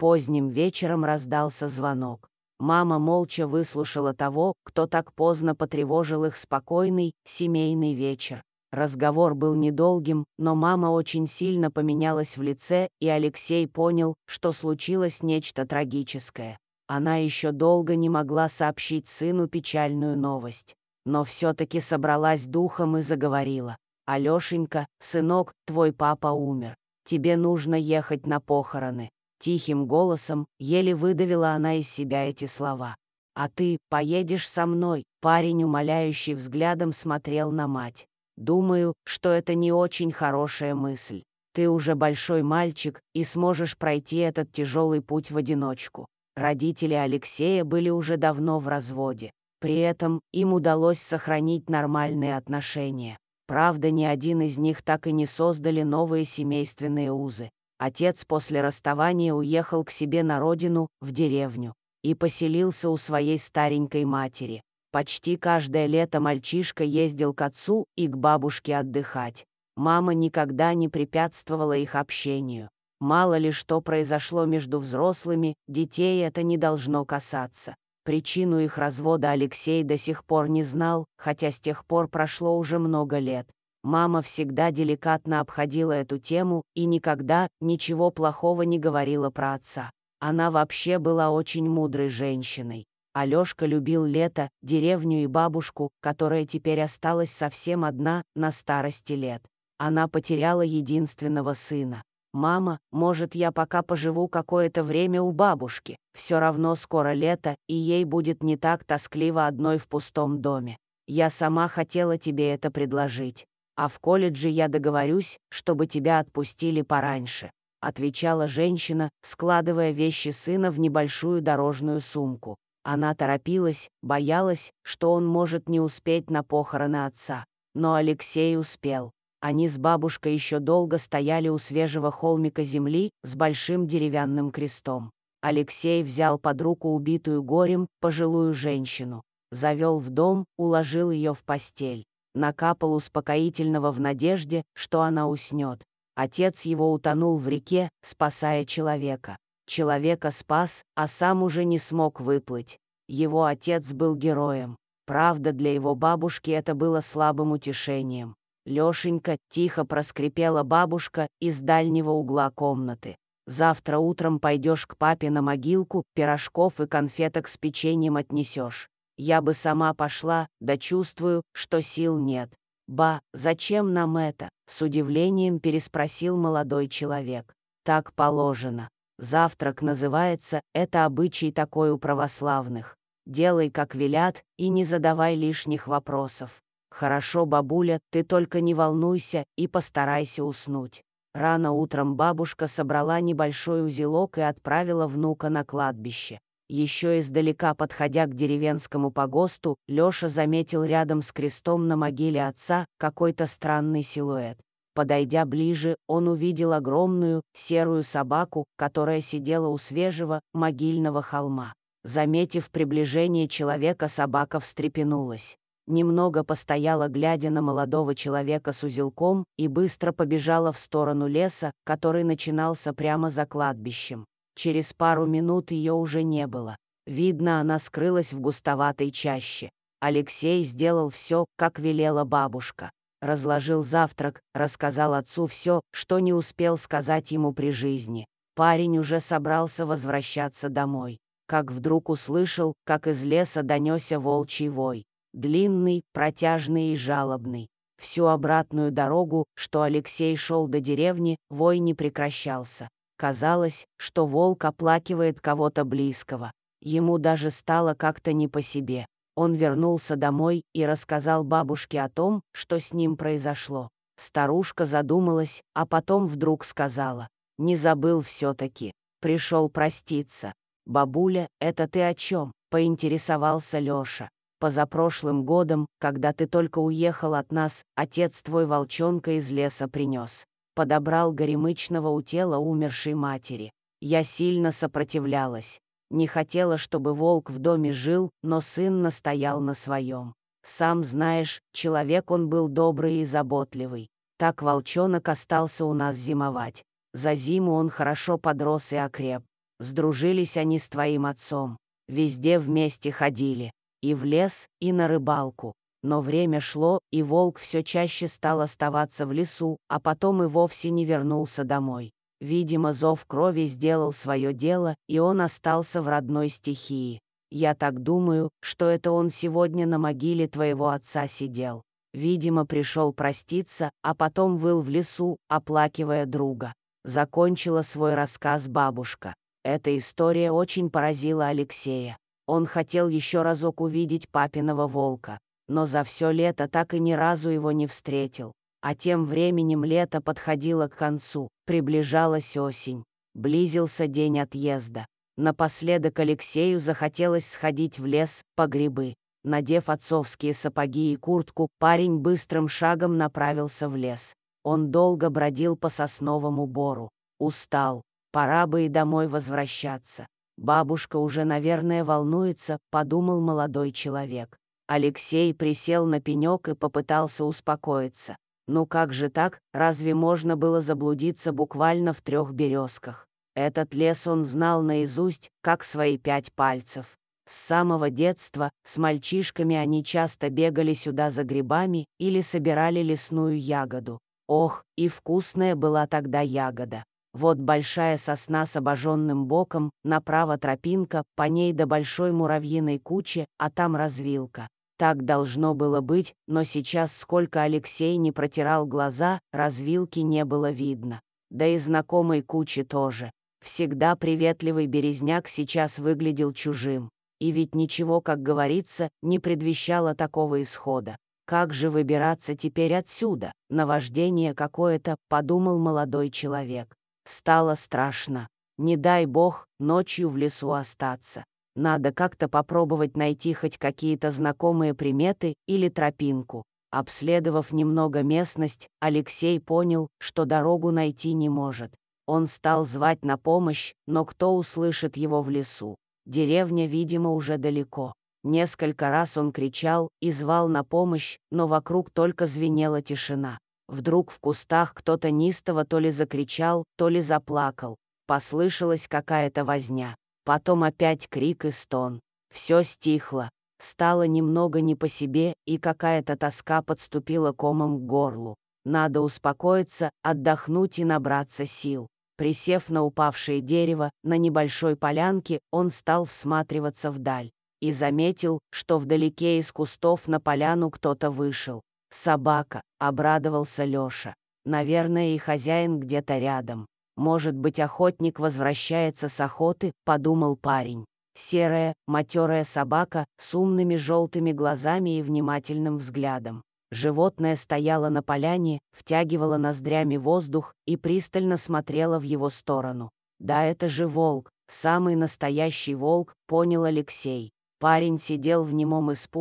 Поздним вечером раздался звонок. Мама молча выслушала того, кто так поздно потревожил их спокойный, семейный вечер. Разговор был недолгим, но мама очень сильно поменялась в лице, и Алексей понял, что случилось нечто трагическое. Она еще долго не могла сообщить сыну печальную новость. Но все-таки собралась духом и заговорила. «Алешенька, сынок, твой папа умер. Тебе нужно ехать на похороны. Тихим голосом еле выдавила она из себя эти слова. «А ты поедешь со мной?» Парень, умоляющий взглядом, смотрел на мать. «Думаю, что это не очень хорошая мысль. Ты уже большой мальчик и сможешь пройти этот тяжелый путь в одиночку». Родители Алексея были уже давно в разводе. При этом им удалось сохранить нормальные отношения. Правда, ни один из них так и не создали новые семейственные узы. Отец после расставания уехал к себе на родину, в деревню, и поселился у своей старенькой матери. Почти каждое лето мальчишка ездил к отцу и к бабушке отдыхать. Мама никогда не препятствовала их общению. Мало ли что произошло между взрослыми, детей это не должно касаться. Причину их развода Алексей до сих пор не знал, хотя с тех пор прошло уже много лет. Мама всегда деликатно обходила эту тему и никогда ничего плохого не говорила про отца. Она вообще была очень мудрой женщиной. Алёшка любил лето, деревню и бабушку, которая теперь осталась совсем одна на старости лет. Она потеряла единственного сына. «Мама, может, я пока поживу какое-то время у бабушки. Все равно скоро лето, и ей будет не так тоскливо одной в пустом доме. Я сама хотела тебе это предложить а в колледже я договорюсь, чтобы тебя отпустили пораньше», — отвечала женщина, складывая вещи сына в небольшую дорожную сумку. Она торопилась, боялась, что он может не успеть на похороны отца. Но Алексей успел. Они с бабушкой еще долго стояли у свежего холмика земли с большим деревянным крестом. Алексей взял под руку убитую горем пожилую женщину, завел в дом, уложил ее в постель накапал успокоительного в надежде, что она уснет. Отец его утонул в реке, спасая человека. Человека спас, а сам уже не смог выплыть. Его отец был героем. Правда, для его бабушки это было слабым утешением. Лёшенька тихо проскрипела бабушка из дальнего угла комнаты. «Завтра утром пойдешь к папе на могилку, пирожков и конфеток с печеньем отнесешь. Я бы сама пошла, да чувствую, что сил нет. «Ба, зачем нам это?» — с удивлением переспросил молодой человек. «Так положено. Завтрак называется, это обычай такой у православных. Делай, как велят, и не задавай лишних вопросов. Хорошо, бабуля, ты только не волнуйся и постарайся уснуть». Рано утром бабушка собрала небольшой узелок и отправила внука на кладбище. Еще издалека подходя к деревенскому погосту, Леша заметил рядом с крестом на могиле отца какой-то странный силуэт. Подойдя ближе, он увидел огромную серую собаку, которая сидела у свежего могильного холма. Заметив приближение человека, собака встрепенулась. Немного постояла, глядя на молодого человека с узелком, и быстро побежала в сторону леса, который начинался прямо за кладбищем. Через пару минут ее уже не было. Видно, она скрылась в густоватой чаще. Алексей сделал все, как велела бабушка. Разложил завтрак, рассказал отцу все, что не успел сказать ему при жизни. Парень уже собрался возвращаться домой, как вдруг услышал, как из леса донесся волчий вой. Длинный, протяжный и жалобный. Всю обратную дорогу, что Алексей шел до деревни, вой не прекращался. Казалось, что волк оплакивает кого-то близкого. Ему даже стало как-то не по себе. Он вернулся домой и рассказал бабушке о том, что с ним произошло. Старушка задумалась, а потом вдруг сказала. «Не забыл все-таки. Пришел проститься». «Бабуля, это ты о чем?» — поинтересовался Леша. «Позапрошлым годом, когда ты только уехал от нас, отец твой волчонка из леса принес подобрал горемычного у тела умершей матери. Я сильно сопротивлялась. Не хотела, чтобы волк в доме жил, но сын настоял на своем. Сам знаешь, человек он был добрый и заботливый. Так волчонок остался у нас зимовать. За зиму он хорошо подрос и окреп. Сдружились они с твоим отцом. Везде вместе ходили. И в лес, и на рыбалку. Но время шло, и волк все чаще стал оставаться в лесу, а потом и вовсе не вернулся домой. Видимо, зов крови сделал свое дело, и он остался в родной стихии. Я так думаю, что это он сегодня на могиле твоего отца сидел. Видимо, пришел проститься, а потом выл в лесу, оплакивая друга. Закончила свой рассказ бабушка. Эта история очень поразила Алексея. Он хотел еще разок увидеть папиного волка но за все лето так и ни разу его не встретил. А тем временем лето подходило к концу, приближалась осень, близился день отъезда. Напоследок Алексею захотелось сходить в лес по грибы. Надев отцовские сапоги и куртку, парень быстрым шагом направился в лес. Он долго бродил по сосновому бору. Устал. Пора бы и домой возвращаться. Бабушка уже, наверное, волнуется, подумал молодой человек. Алексей присел на пенек и попытался успокоиться. Ну как же так, разве можно было заблудиться буквально в трех березках? Этот лес он знал наизусть, как свои пять пальцев. С самого детства с мальчишками они часто бегали сюда за грибами или собирали лесную ягоду. Ох, и вкусная была тогда ягода. Вот большая сосна с обожженным боком, направо тропинка, по ней до большой муравьиной кучи, а там развилка. Так должно было быть, но сейчас сколько Алексей не протирал глаза, развилки не было видно. Да и знакомой кучи тоже. Всегда приветливый Березняк сейчас выглядел чужим. И ведь ничего, как говорится, не предвещало такого исхода. «Как же выбираться теперь отсюда? Наваждение какое-то», — подумал молодой человек. Стало страшно. Не дай бог ночью в лесу остаться. Надо как-то попробовать найти хоть какие-то знакомые приметы или тропинку. Обследовав немного местность, Алексей понял, что дорогу найти не может. Он стал звать на помощь, но кто услышит его в лесу? Деревня, видимо, уже далеко. Несколько раз он кричал и звал на помощь, но вокруг только звенела тишина. Вдруг в кустах кто-то нистово то ли закричал, то ли заплакал. Послышалась какая-то возня. Потом опять крик и стон. Все стихло. Стало немного не по себе, и какая-то тоска подступила комом к горлу. Надо успокоиться, отдохнуть и набраться сил. Присев на упавшее дерево, на небольшой полянке он стал всматриваться вдаль и заметил, что вдалеке из кустов на поляну кто-то вышел. «Собака», — обрадовался Лёша. «Наверное, и хозяин где-то рядом». «Может быть, охотник возвращается с охоты», — подумал парень. Серая, матерая собака с умными желтыми глазами и внимательным взглядом. Животное стояло на поляне, втягивало ноздрями воздух и пристально смотрело в его сторону. «Да, это же волк, самый настоящий волк», — понял Алексей. Парень сидел в немом испуге.